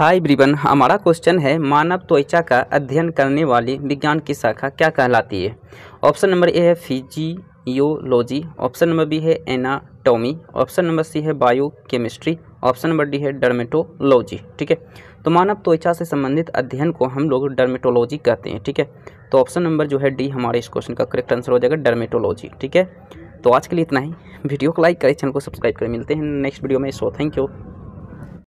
हाय ब्रिवन हमारा क्वेश्चन है मानव त्वचा का अध्ययन करने वाली विज्ञान की शाखा क्या कहलाती है ऑप्शन नंबर ए है फिजियोलॉजी ऑप्शन नंबर बी है एनाटॉमी ऑप्शन नंबर सी है बायोकेमिस्ट्री ऑप्शन नंबर डी है डर्मेटोलॉजी ठीक है तो मानव त्वचा से संबंधित अध्ययन को हम लोग डर्मेटोलॉजी कहते हैं ठीक है तो ऑप्शन नंबर जो है डी हमारे इस क्वेश्चन का करेक्ट आंसर हो जाएगा डर्मेटोलॉजी ठीक है तो आज के लिए इतना ही वीडियो को लाइक करें चैनल को सब्सक्राइब करें मिलते हैं नेक्स्ट वीडियो में सो थैंक यू